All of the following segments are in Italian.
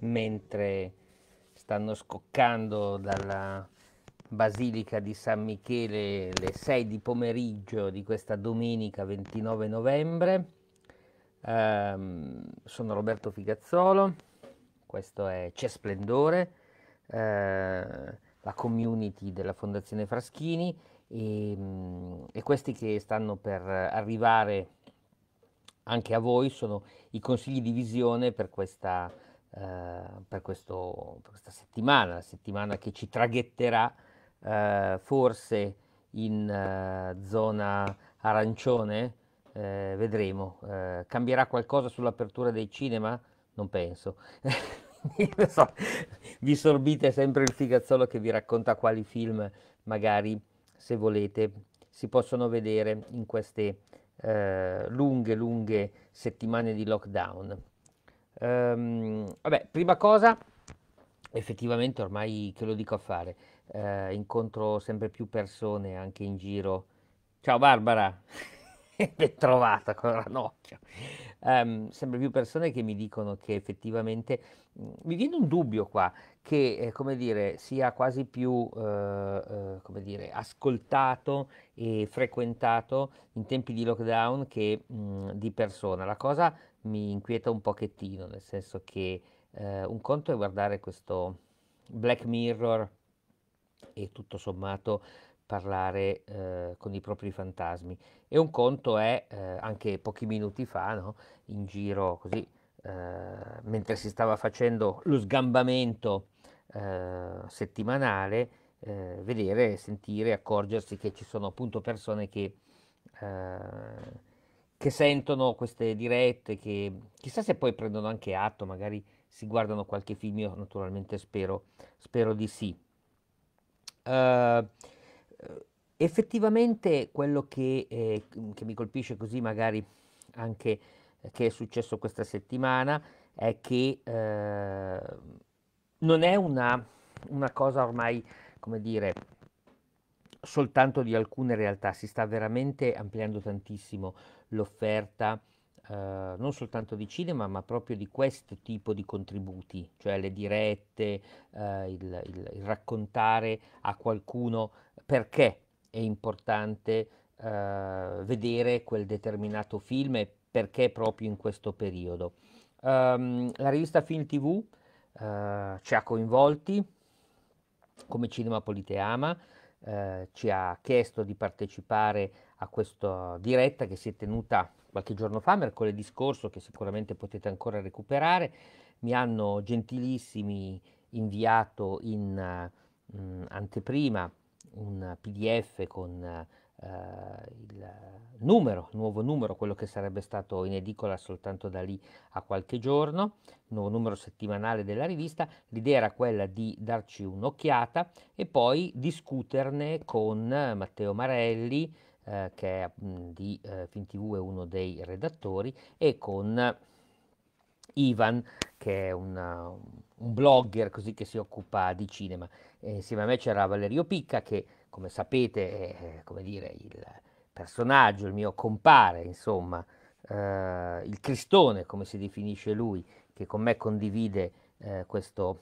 mentre stanno scoccando dalla Basilica di San Michele le 6 di pomeriggio di questa domenica 29 novembre. Um, sono Roberto Figazzolo, questo è C'è Splendore, uh, la community della Fondazione Fraschini e, um, e questi che stanno per arrivare anche a voi sono i consigli di visione per questa eh, per, questo, per, questa settimana, la settimana che ci traghetterà eh, forse in eh, zona arancione, eh, vedremo. Eh, cambierà qualcosa sull'apertura dei cinema? Non penso. so, vi sorbite sempre il figazzolo che vi racconta quali film magari se volete si possono vedere in queste lunghe lunghe settimane di lockdown. Ehm, vabbè, prima cosa, effettivamente ormai che lo dico a fare, eh, incontro sempre più persone anche in giro. Ciao Barbara, ben trovata con Ranocchio. Um, sempre più persone che mi dicono che effettivamente mh, mm, mi viene un dubbio qua che eh, come dire sia quasi più eh, eh, come dire ascoltato e frequentato in tempi di lockdown che mh, mm, di persona la cosa mi inquieta un pochettino, nel senso che eh, un conto è guardare questo Black Mirror e tutto sommato parlare eh, con i propri fantasmi e un conto è eh, anche pochi minuti fa no? in giro così eh, mentre si stava facendo lo sgambamento eh, settimanale eh, vedere, sentire, accorgersi che ci sono appunto persone che che sentono queste dirette, che chissà se poi prendono anche atto, magari si guardano qualche film, io naturalmente spero, spero di sì. Uh, effettivamente quello che, eh, che, mi colpisce così magari anche eh, che è successo questa settimana è che eh, non è una, una cosa ormai, come dire, soltanto di alcune realtà, si sta veramente ampliando tantissimo l'offerta Uh, non soltanto di cinema, ma proprio di questo tipo di contributi, cioè le dirette, uh, il, il, il, raccontare a qualcuno perché è importante uh, vedere quel determinato film e perché proprio in questo periodo. Um, la rivista Film TV ci ha coinvolti come Cinema Politeama, ci ha chiesto di partecipare a questa diretta che si è tenuta qualche giorno fa, mercoledì scorso, che sicuramente potete ancora recuperare. Mi hanno gentilissimi inviato in uh, mm, mh, anteprima un PDF con uh, il numero, il nuovo numero, quello che sarebbe stato in edicola soltanto da lì a qualche giorno, il nuovo numero settimanale della rivista. L'idea era quella di darci un'occhiata e poi discuterne con Matteo Marelli, eh, che è, di eh, FinTV è uno dei redattori, e con Ivan, che è una, uh, un blogger così che si occupa di cinema. E insieme a me c'era Valerio Picca, che come sapete è come dire, il personaggio, il mio compare, insomma, eh, il cristone, come si definisce lui, che con me condivide eh, questo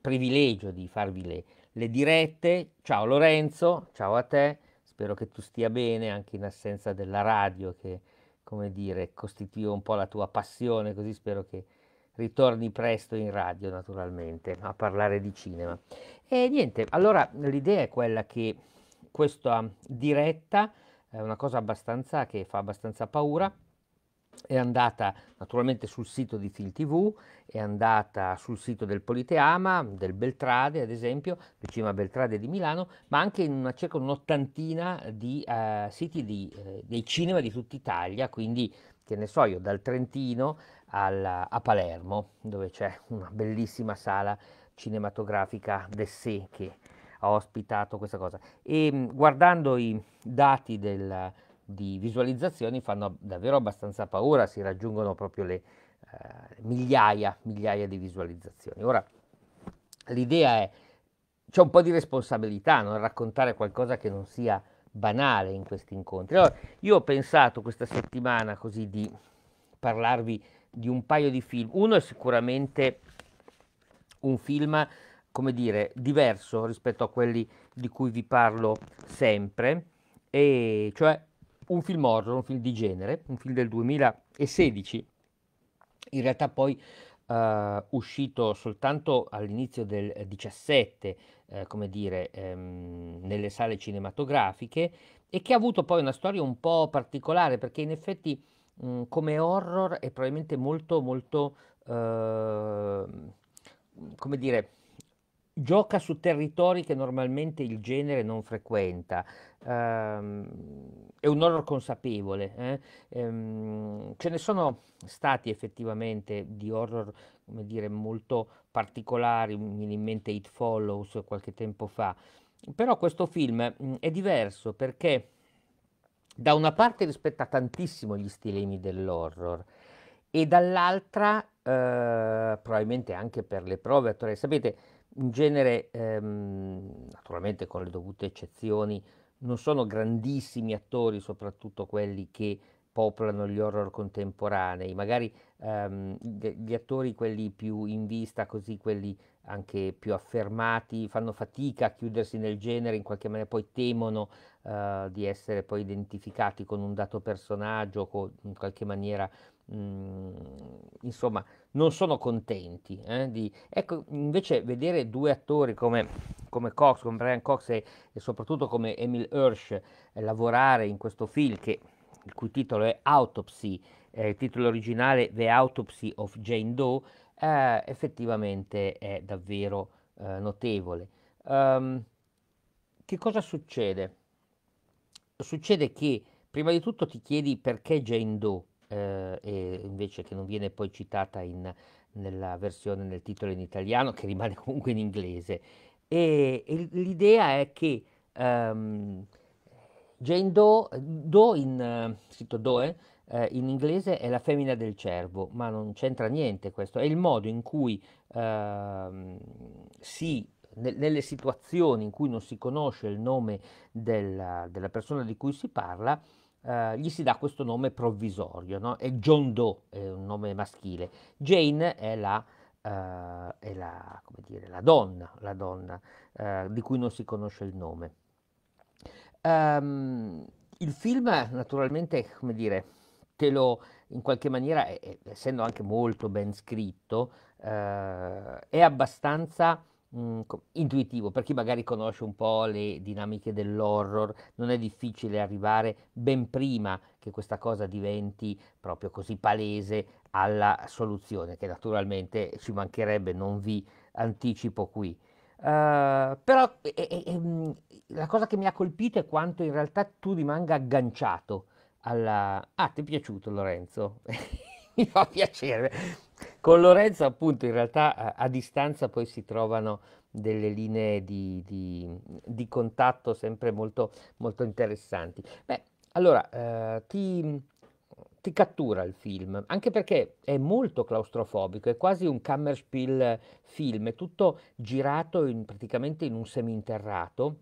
privilegio di farvi le, le dirette. Ciao Lorenzo, ciao a te. Spero che tu stia bene anche in assenza della radio che, come dire, costituiva un po' la tua passione, così spero che ritorni presto in radio naturalmente a parlare di cinema. E niente, allora l'idea è quella che questa diretta è una cosa abbastanza che fa abbastanza paura è andata naturalmente sul sito di Fil TV, è andata sul sito del Politeama, del Beltrade ad esempio, del Cinema Beltrade di Milano, ma anche in una, circa un'ottantina di uh, siti di, eh, dei cinema di tutta Italia, quindi che ne so io, dal Trentino al, a Palermo, dove c'è una bellissima sala cinematografica d'essé che ha ospitato questa cosa. E guardando i dati del di visualizzazioni fanno davvero abbastanza paura, si raggiungono proprio le eh, migliaia, migliaia di visualizzazioni. Ora, l'idea è, c'è un po' di responsabilità nel raccontare qualcosa che non sia banale in questi incontri. Allora, io ho pensato questa settimana così di parlarvi di un paio di film. Uno è sicuramente un film, come dire, diverso rispetto a quelli di cui vi parlo sempre, e cioè un film horror, un film di genere, un film del 2016, in realtà poi Uh, uscito soltanto all'inizio del 17, eh, come dire, ehm, nelle sale cinematografiche e che ha avuto poi una storia un po' particolare perché in effetti mh, mm, come horror è probabilmente molto molto eh, come dire gioca su territori che normalmente il genere non frequenta. Um, è un horror consapevole. Eh? Um, ce ne sono stati effettivamente di horror, come dire, molto particolari, mi viene in mente It Follows qualche tempo fa. Però questo film mm, è diverso perché da una parte rispetta tantissimo gli stilemi dell'horror e dall'altra eh, probabilmente anche per le prove attuali. Sapete, in genere, ehm, naturalmente con le dovute eccezioni, non sono grandissimi attori, soprattutto quelli che popolano gli horror contemporanei, magari ehm, gli attori, quelli più in vista, così quelli anche più affermati, fanno fatica a chiudersi nel genere, in qualche maniera poi temono eh, di essere poi identificati con un dato personaggio, con, in qualche maniera mh, mm, insomma, non sono contenti. Eh, di... Ecco, invece vedere due attori come, come Cox, come Brian Cox e, e soprattutto come Emil Hirsch eh, lavorare in questo film che, il cui titolo è Autopsy, eh, il titolo originale The Autopsy of Jane Doe, eh, effettivamente è davvero eh, notevole. Um, che cosa succede? Succede che prima di tutto ti chiedi perché Jane Doe, eh, e invece che non viene poi citata in, nella versione, nel titolo in italiano, che rimane comunque in inglese. E, e l'idea è che um, Jane Doe, Doe in, scritto Doe, eh, in inglese è la femmina del cervo, ma non c'entra niente questo, è il modo in cui ehm, si, ne, nelle situazioni in cui non si conosce il nome della, della persona di cui si parla, eh, gli si dà questo nome provvisorio, no? è John Doe, è un nome maschile, Jane è la, eh, è la, dire, la donna, la donna eh, di cui non si conosce il nome. Um, il film naturalmente, come dire, te lo in qualche maniera, essendo anche molto ben scritto, eh, è abbastanza mh, mm, intuitivo, per chi magari conosce un po' le dinamiche dell'horror, non è difficile arrivare ben prima che questa cosa diventi proprio così palese alla soluzione, che naturalmente ci mancherebbe, non vi anticipo qui. Uh, però eh, eh, la cosa che mi ha colpito è quanto in realtà tu rimanga agganciato alla... Ah, ti è piaciuto Lorenzo? mi fa piacere. Con Lorenzo appunto in realtà a, a distanza poi si trovano delle linee di, di, di contatto sempre molto, molto interessanti. Beh, allora, eh, ti, ti, cattura il film, anche perché è molto claustrofobico, è quasi un Kammerspiel film, è tutto girato in, praticamente in un seminterrato,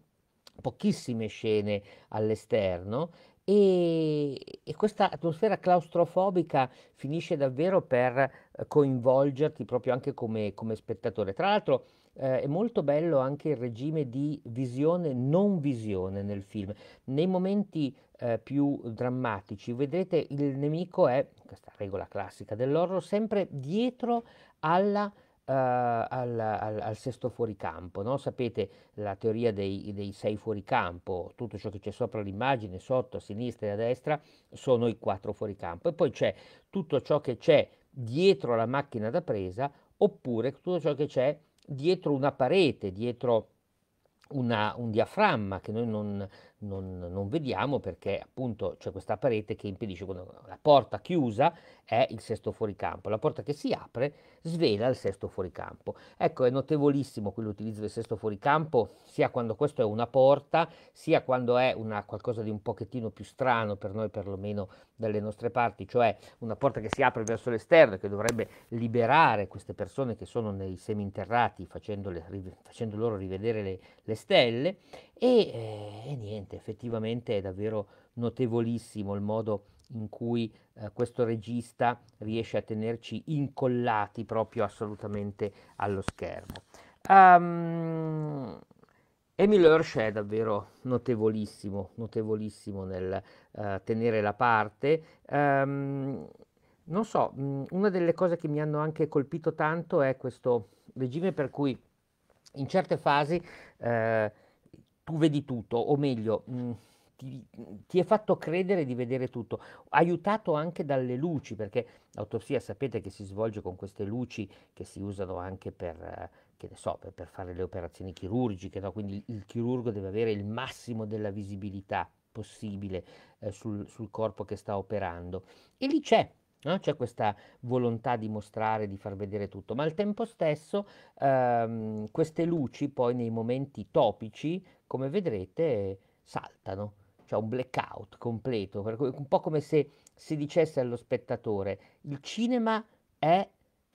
pochissime scene all'esterno e, e, questa atmosfera claustrofobica finisce davvero per eh, coinvolgerti proprio anche come, come spettatore. Tra l'altro eh, è molto bello anche il regime di visione non visione nel film. Nei momenti eh, più drammatici vedrete il nemico è, questa regola classica dell'orrore, sempre dietro alla eh, al, al, al, sesto fuoricampo. No? Sapete la teoria dei, dei, sei fuoricampo, tutto ciò che c'è sopra l'immagine, sotto, a sinistra e a destra, sono i quattro fuoricampo. E poi c'è tutto ciò che c'è dietro la macchina da presa oppure tutto ciò che c'è dietro una parete, dietro una, un diaframma che noi non, non, non, vediamo perché appunto c'è questa parete che impedisce la porta chiusa è il sesto fuoricampo, la porta che si apre svela il sesto fuoricampo. Ecco, è notevolissimo l'utilizzo del sesto fuoricampo, sia quando questo è una porta, sia quando è una, qualcosa di un pochettino più strano per noi perlomeno dalle nostre parti, cioè una porta che si apre verso l'esterno e che dovrebbe liberare queste persone che sono nei seminterrati facendo loro rivedere le, le stelle e, eh, niente, effettivamente è davvero notevolissimo il modo in cui eh, questo regista riesce a tenerci incollati proprio assolutamente allo schermo. Um, ehm, Emil Hirsch è davvero notevolissimo, notevolissimo nel uh, tenere la parte. Um, non so, mm, una delle cose che mi hanno anche colpito tanto è questo regime per cui in certe fasi uh, tu vedi tutto, o meglio, mh, mm, ti, ti, è fatto credere di vedere tutto, aiutato anche dalle luci, perché l'autopsia sapete che si svolge con queste luci che si usano anche per, eh, so, per, per fare le operazioni chirurgiche, no? quindi il chirurgo deve avere il massimo della visibilità possibile eh, sul, sul corpo che sta operando. E lì c'è No? C'è questa volontà di mostrare, di far vedere tutto, ma al tempo stesso ehm, queste luci poi nei momenti topici, come vedrete, saltano, c'è un blackout completo, un po' come se si dicesse allo spettatore, il cinema è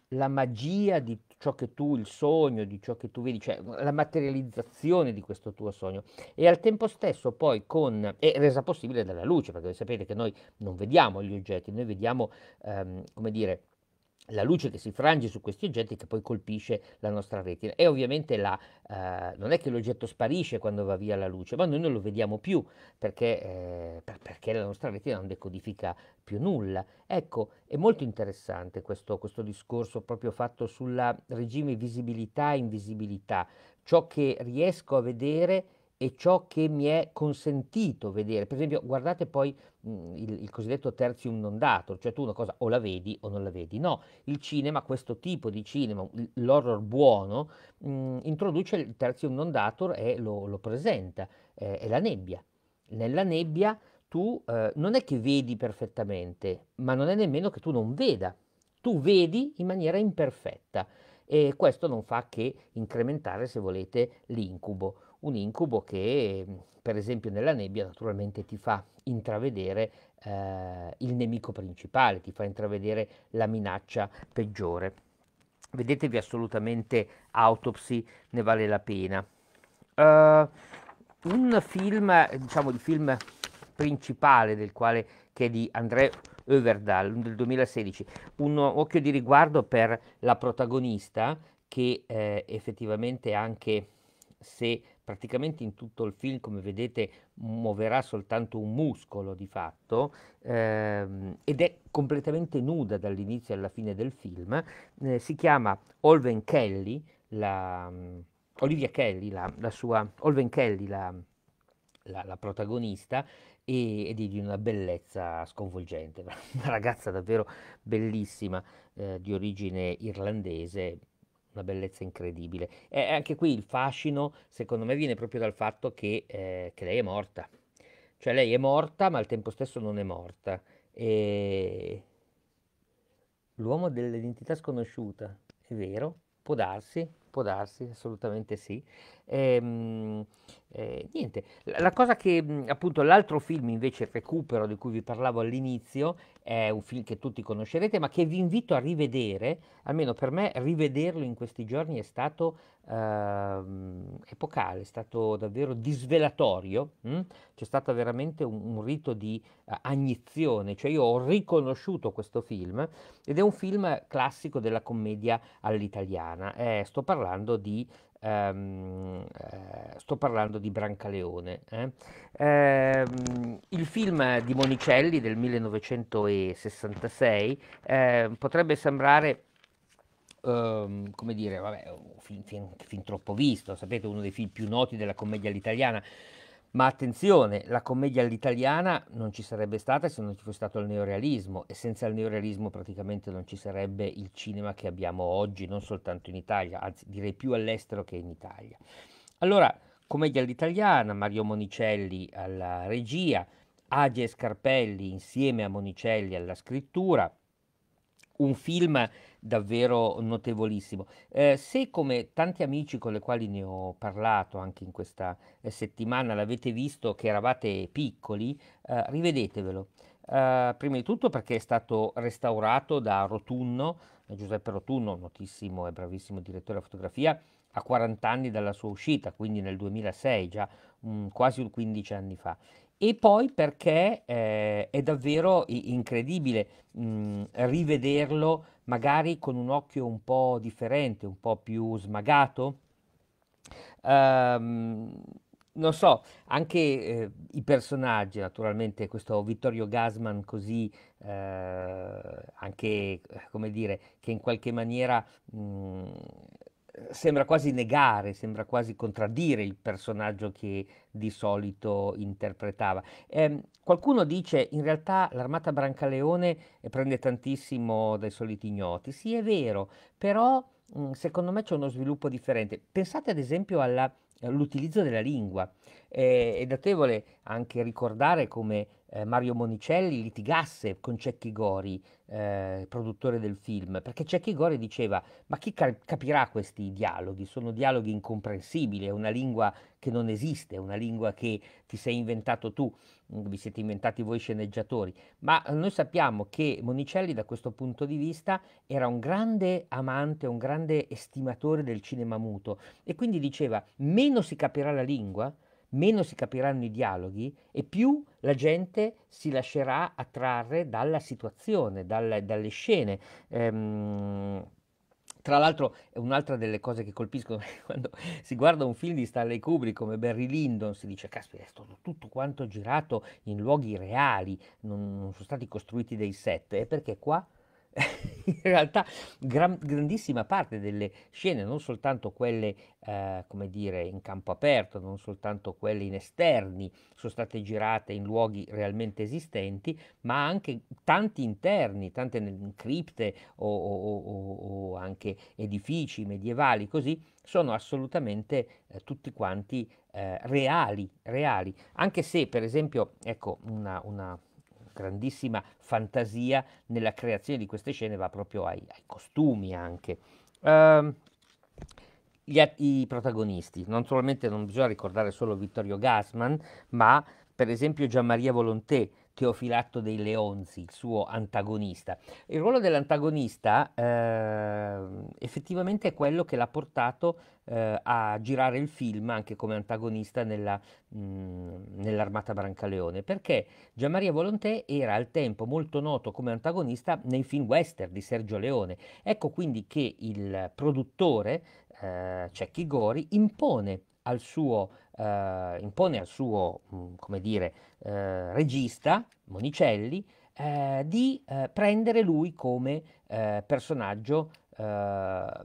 la magia di ciò che tu, il sogno, di ciò che tu vedi, cioè la materializzazione di questo tuo sogno. E al tempo stesso poi con, è resa possibile dalla luce, perché sapete che noi non vediamo gli oggetti, noi vediamo, ehm, come dire, la luce che si frange su questi oggetti che poi colpisce la nostra retina e ovviamente la, eh, non è che l'oggetto sparisce quando va via la luce ma noi non lo vediamo più perché, eh, perché la nostra retina non decodifica più nulla ecco è molto interessante questo, questo discorso proprio fatto sul regime visibilità e invisibilità ciò che riesco a vedere e ciò che mi è consentito vedere. Per esempio, guardate poi mh, mm, il, il, cosiddetto tertium non dato, cioè tu una cosa o la vedi o non la vedi. No, il cinema, questo tipo di cinema, l'horror buono, mh, mm, introduce il tertium non dator e lo, lo presenta, eh, è la nebbia. Nella nebbia tu eh, non è che vedi perfettamente, ma non è nemmeno che tu non veda, tu vedi in maniera imperfetta e questo non fa che incrementare, se volete, l'incubo un incubo che mm, per esempio nella nebbia naturalmente ti fa intravedere eh, il nemico principale, ti fa intravedere la minaccia peggiore. Vedetevi assolutamente Autopsy, ne vale la pena. Uh, un film, diciamo il film principale del quale che è di André Overdal del 2016, un occhio di riguardo per la protagonista che eh, effettivamente anche se praticamente in tutto il film, come vedete, muoverà soltanto un muscolo di fatto ehm, ed è completamente nuda dall'inizio alla fine del film. Eh, si chiama Olven Kelly, la, mm, Olivia Kelly, la, la sua Olven Kelly, la, la, la protagonista, Ed è di una bellezza sconvolgente, una ragazza davvero bellissima eh, di origine irlandese, una bellezza incredibile. E anche qui il fascino, secondo me, viene proprio dal fatto che, eh, che lei è morta. Cioè lei è morta, ma al tempo stesso non è morta. E... L'uomo dell'identità sconosciuta, è vero? Può darsi, può darsi, assolutamente sì. Ehm, eh, niente, la cosa che appunto l'altro film invece, il recupero di cui vi parlavo all'inizio, è un film che tutti conoscerete, ma che vi invito a rivedere, almeno per me rivederlo in questi giorni è stato ehm, epocale, è stato davvero disvelatorio, mh? Hm? c'è stato veramente un, un rito di uh, agnizione, cioè io ho riconosciuto questo film ed è un film classico della commedia all'italiana, eh, sto parlando di Um, eh, sto parlando di Brancaleone. Eh? Um, il film di Monicelli del 1966 eh, potrebbe sembrare Um, come dire, vabbè, un film, film, film, troppo visto, sapete, uno dei film più noti della commedia all'italiana, ma attenzione, la commedia all'italiana non ci sarebbe stata se non ci fosse stato il neorealismo e senza il neorealismo praticamente non ci sarebbe il cinema che abbiamo oggi, non soltanto in Italia, anzi direi più all'estero che in Italia. Allora, commedia all'italiana, Mario Monicelli alla regia, Age Scarpelli insieme a Monicelli alla scrittura, un film davvero notevolissimo. Eh, se come tanti amici con i quali ne ho parlato anche in questa eh, settimana l'avete visto che eravate piccoli, eh, rivedetevelo. Eh, prima di tutto perché è stato restaurato da Rotunno, eh, Giuseppe Rotunno, notissimo e bravissimo direttore della fotografia, a 40 anni dalla sua uscita, quindi nel 2006, già mh, mm, quasi 15 anni fa e poi perché eh, è davvero incredibile mh, mm, rivederlo magari con un occhio un po' differente, un po' più smagato. Um, non so, anche eh, i personaggi, naturalmente questo Vittorio Gasman così, eh, anche eh, come dire, che in qualche maniera mh, mm, sembra quasi negare, sembra quasi contraddire il personaggio che di solito interpretava. Eh, qualcuno dice in realtà l'armata Brancaleone prende tantissimo dai soliti ignoti. Sì, è vero, però mm, secondo me c'è uno sviluppo differente. Pensate ad esempio alla l'utilizzo della lingua. Eh, è notevole anche ricordare come eh, Mario Monicelli litigasse con Cecchi Gori eh, produttore del film, perché c'è chi Gore diceva, ma chi ca- capirà questi dialoghi? Sono dialoghi incomprensibili, è una lingua che non esiste, è una lingua che ti sei inventato tu, mm, vi siete inventati voi sceneggiatori, ma noi sappiamo che Monicelli da questo punto di vista era un grande amante, un grande estimatore del cinema muto e quindi diceva, meno si capirà la lingua, meno si capiranno i dialoghi e più la gente si lascerà attrarre dalla situazione, dalle, dalle scene. Ehm, tra l'altro, un'altra delle cose che colpiscono quando si guarda un film di Stanley Kubrick come Barry Lyndon, si dice: Caspita, è stato tutto quanto girato in luoghi reali, non, non sono stati costruiti dei set. E perché qua in realtà gran, grandissima parte delle scene, non soltanto quelle, eh, come dire, in campo aperto, non soltanto quelle in esterni, sono state girate in luoghi realmente esistenti, ma anche tanti interni, tante cripte o, o, o, o anche edifici medievali, così, sono assolutamente eh, tutti quanti eh, reali, reali, anche se per esempio, ecco, una, una grandissima fantasia nella creazione di queste scene va proprio ai, ai costumi anche. Uh, gli, I protagonisti, non solamente non bisogna ricordare solo Vittorio Gassman, ma per esempio Gianmaria Volonté, Teofilatto dei Leonzi, il suo antagonista. Il ruolo dell'antagonista eh, effettivamente è quello che l'ha portato eh, a girare il film anche come antagonista nella, mh, nell'Armata Brancaleone, perché Maria Volontè era al tempo molto noto come antagonista nei film western di Sergio Leone. Ecco quindi che il produttore, eh, Cecchi Gori, impone al suo eh, impone al suo mm, come dire, eh, regista Monicelli eh, di eh, prendere lui come eh, personaggio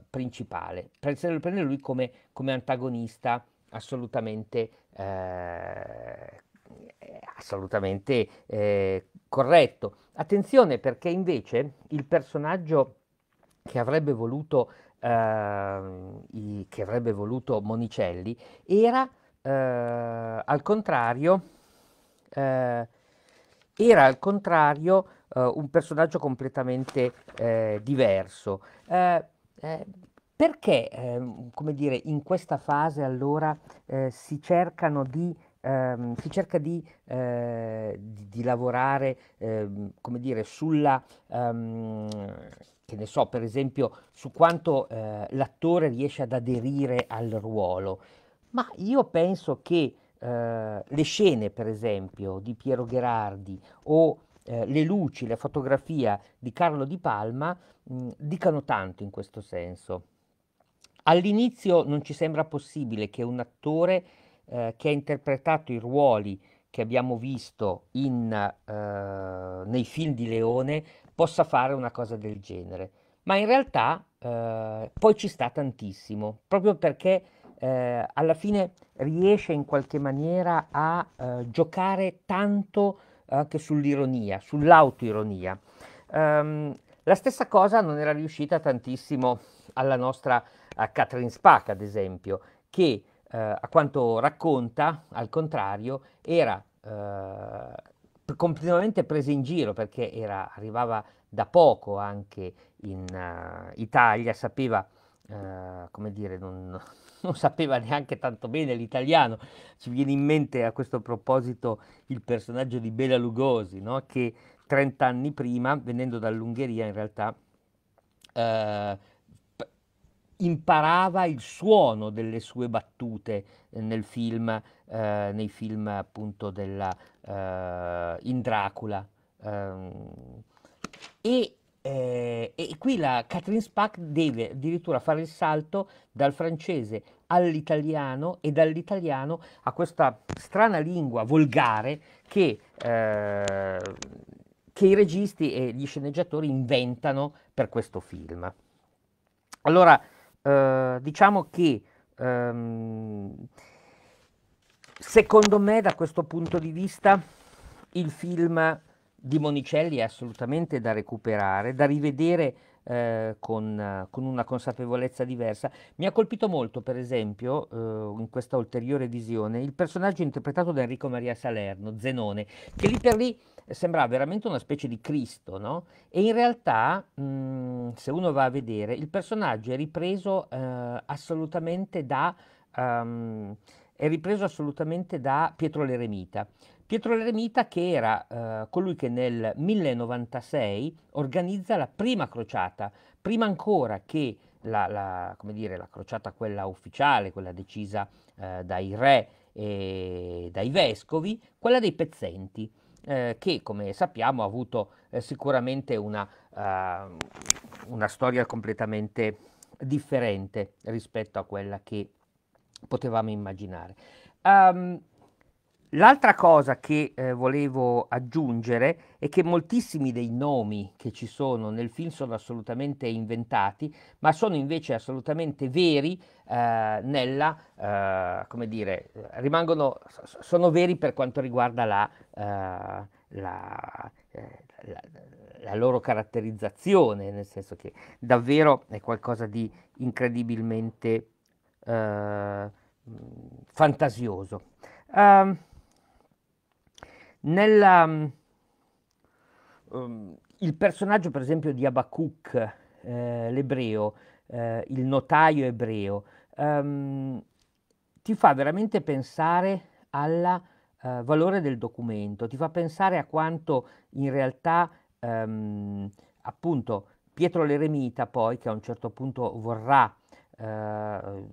principale, prendere lui come, come antagonista assolutamente, assolutamente corretto. Attenzione perché invece il personaggio che avrebbe voluto, eh, che avrebbe voluto Monicelli era eh, al contrario, eh, era al contrario eh, un personaggio completamente eh, diverso. Eh, perché, ehm, come dire, in questa fase allora si cercano di ehm, si cerca di, eh, di, di lavorare, eh, come dire, sulla, um, che ne so, per esempio, su quanto eh, l'attore riesce ad aderire al ruolo. Ma io penso che eh, le scene, per esempio, di Piero Gherardi o eh, le luci, la fotografia di Carlo Di Palma mh, mm, dicano tanto in questo senso. All'inizio non ci sembra possibile che un attore eh, che ha interpretato i ruoli che abbiamo visto in, eh, nei film di Leone possa fare una cosa del genere, ma in realtà eh, poi ci sta tantissimo, proprio perché eh, alla fine riesce in qualche maniera a eh, giocare tanto anche eh, sull'ironia, sull'autoironia. Um, ehm, la stessa cosa non era riuscita tantissimo alla nostra Catherine Spack, ad esempio, che eh, a quanto racconta, al contrario, era eh, completamente presa in giro perché era, arrivava da poco anche in uh, Italia, sapeva eh, come dire, non, non, sapeva neanche tanto bene l'italiano. Ci viene in mente a questo proposito il personaggio di Bela Lugosi, no? che 30 anni prima, venendo dall'Ungheria in realtà, eh, imparava il suono delle sue battute eh, nel film, eh, nei film appunto della, eh, in Dracula. Ehm, eh, e e qui la Catherine Spack deve addirittura fare il salto dal francese all'italiano e dall'italiano a questa strana lingua volgare che, eh, che i registi e gli sceneggiatori inventano per questo film. Allora, eh, diciamo che ehm, secondo me da questo punto di vista il film di Monicelli è assolutamente da recuperare, da rivedere eh, con, con, una consapevolezza diversa. Mi ha colpito molto, per esempio, eh, in questa ulteriore visione, il personaggio interpretato da Enrico Maria Salerno, Zenone, che lì per lì sembrava veramente una specie di Cristo, no? E in realtà, mh, mm, se uno va a vedere, il personaggio è ripreso eh, assolutamente da... Um, è ripreso assolutamente da Pietro l'Eremita. Pietro l'Eremita che era eh, colui che nel 1096 organizza la prima crociata, prima ancora che la, la, dire, la crociata quella ufficiale, quella decisa eh, dai re e dai vescovi, quella dei pezzenti. Eh, che come sappiamo ha avuto eh, sicuramente una, ehm, una storia completamente differente rispetto a quella che potevamo immaginare. Um, l'altra cosa che eh, volevo aggiungere è che moltissimi dei nomi che ci sono nel film sono assolutamente inventati, ma sono invece assolutamente veri eh, nella, eh, come dire, rimangono, sono veri per quanto riguarda la, eh, la, eh, la, la loro caratterizzazione, nel senso che davvero è qualcosa di incredibilmente eh, fantasioso. Um, ehm, nella, um, ehm, ehm, il personaggio, per esempio, di Abacuc, eh, l'ebreo, eh, il notaio ebreo, um, ti fa veramente pensare al uh, eh, valore del documento, ti fa pensare a quanto in realtà, appunto, Pietro l'Eremita, poi, che a un certo punto vorrà eh,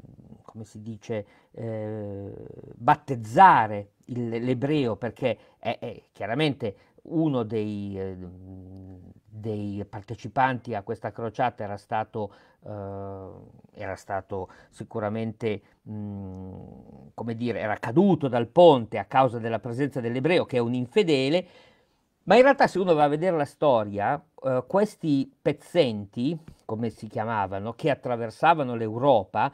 come si dice, eh, battezzare il, l'ebreo perché è, è, chiaramente uno dei, eh, dei, partecipanti a questa crociata era stato, eh, era stato sicuramente, mh, mm, come dire, era caduto dal ponte a causa della presenza dell'ebreo che è un infedele, ma in realtà se uno va a vedere la storia, eh, questi pezzenti, come si chiamavano, che attraversavano l'Europa,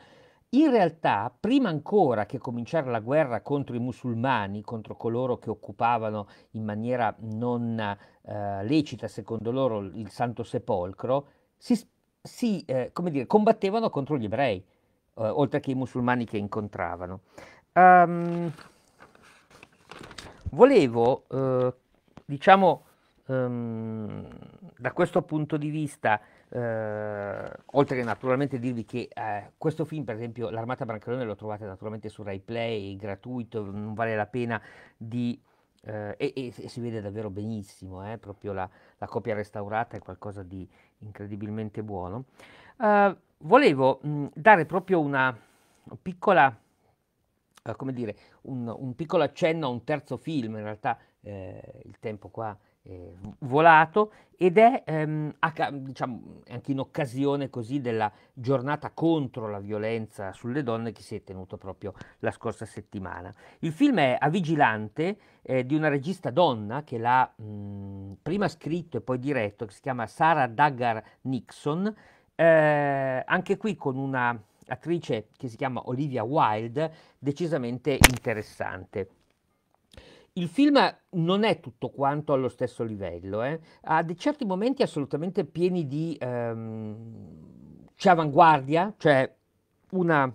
in realtà, prima ancora che cominciare la guerra contro i musulmani, contro coloro che occupavano in maniera non eh, lecita, secondo loro, il Santo Sepolcro, si, si eh, dire, combattevano contro gli ebrei, eh, oltre che i musulmani che incontravano. Um, volevo, eh, diciamo, Um, da questo punto di vista, eh, oltre che naturalmente dirvi che eh, questo film, per esempio, L'Armata Brancalone, lo trovate naturalmente su Rai Play, gratuito, non vale la pena di... Eh, e, e, e, si vede davvero benissimo, eh, proprio la, la, copia restaurata è qualcosa di incredibilmente buono. Uh, volevo mh, mm, dare proprio una piccola, eh, come dire, un, un, piccolo accenno a un terzo film, in realtà il tempo qua eh, volato ed è ehm, a, diciamo, anche in occasione così della giornata contro la violenza sulle donne che si è tenuta proprio la scorsa settimana. Il film è A Vigilante eh, di una regista donna che l'ha mh, prima scritto e poi diretto, che si chiama Sara Daggar Nixon, eh, anche qui con una attrice che si chiama Olivia Wilde, decisamente interessante. Il film non è tutto quanto allo stesso livello, eh. ha dei certi momenti assolutamente pieni di... Ehm, c'è avanguardia, cioè un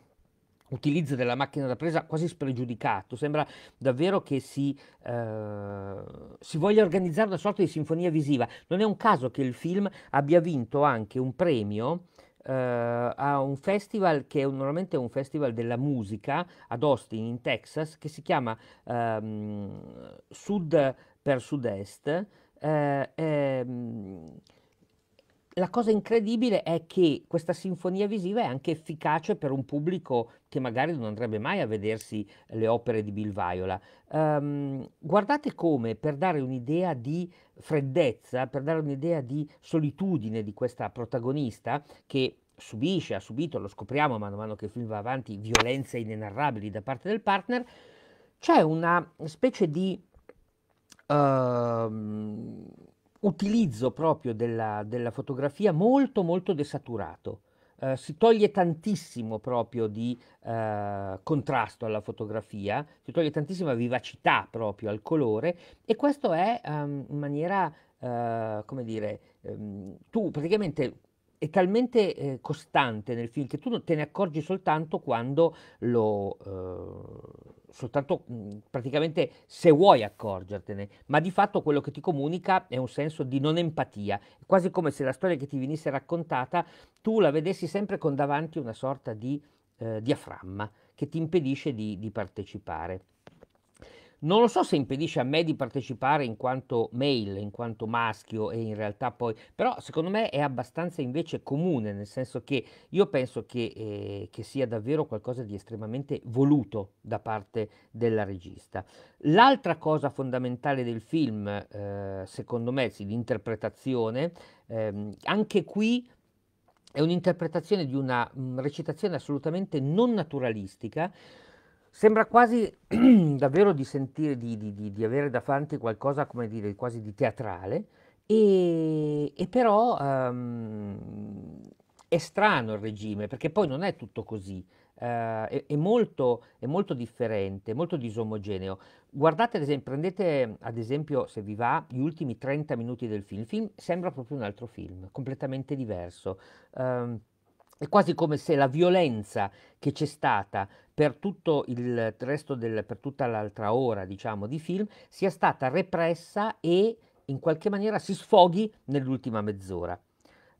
utilizzo della macchina da presa quasi spregiudicato, sembra davvero che si, eh, si, voglia organizzare una sorta di sinfonia visiva. Non è un caso che il film abbia vinto anche un premio Uh, a un festival che è normalmente è un festival della musica ad Austin in Texas che si chiama um, Sud per Sud-Est. Uh, um, la cosa incredibile è che questa sinfonia visiva è anche efficace per un pubblico che magari non andrebbe mai a vedersi le opere di Bilvaiola. Um, ehm, guardate come, per dare un'idea di freddezza, per dare un'idea di solitudine di questa protagonista, che subisce, ha subito, lo scopriamo man mano che il film va avanti, violenze inenarrabili da parte del partner, c'è una specie di... Uh, utilizzo proprio della, della fotografia molto molto desaturato. Uh, si toglie tantissimo proprio di uh, contrasto alla fotografia, si toglie tantissima vivacità proprio al colore e questo è um, in maniera, uh, come dire, um, tu praticamente è talmente eh, costante nel film che tu te ne accorgi soltanto quando lo soltanto mh, mhmm, praticamente se vuoi accorgertene, ma di fatto quello che ti comunica è un senso di non empatia, quasi come se la storia che ti venisse raccontata tu la vedessi sempre con davanti una sorta di eh, diaframma che ti impedisce di, di partecipare. Non lo so se impedisce a me di partecipare in quanto male, in quanto maschio e in realtà poi, però secondo me è abbastanza invece comune, nel senso che io penso che, eh, che sia davvero qualcosa di estremamente voluto da parte della regista. L'altra cosa fondamentale del film, eh, secondo me, sì, l'interpretazione, ehm, anche qui è un'interpretazione di una mm, recitazione assolutamente non naturalistica Sembra quasi davvero di sentire, di, di, di, avere davanti qualcosa, come dire, quasi di teatrale, e, e però um, è strano il regime, perché poi non è tutto così. Uh, è, è, molto, è, molto, differente, molto disomogeneo. Guardate, ad esempio, prendete ad esempio, se vi va, gli ultimi 30 minuti del film. Il film sembra proprio un altro film, completamente diverso. Um, è quasi come se la violenza che c'è stata per tutto il resto del, per tutta l'altra ora, diciamo, di film sia stata repressa e in qualche maniera si sfoghi nell'ultima mezz'ora.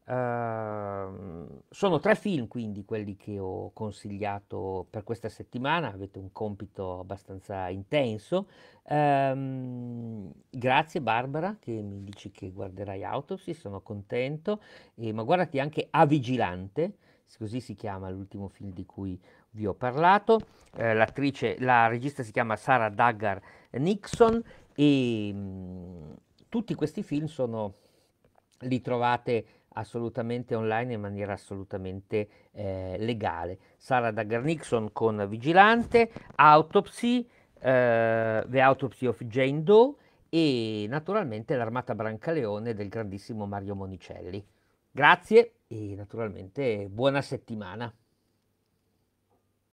Uh, sono tre film quindi quelli che ho consigliato per questa settimana, avete un compito abbastanza intenso. Um, grazie Barbara che mi dici che guarderai Autopsy, sono contento, e, ma guardati anche A Vigilante così si chiama l'ultimo film di cui vi ho parlato. Eh, l'attrice, la regista si chiama Sara Daggar Nixon e mh, mm, tutti questi film sono, li trovate assolutamente online in maniera assolutamente eh, legale. Sara Daggar Nixon con Vigilante, Autopsy, eh, The Autopsy of Jane Doe e naturalmente l'Armata Brancaleone del grandissimo Mario Monicelli. Grazie e naturalmente buona settimana.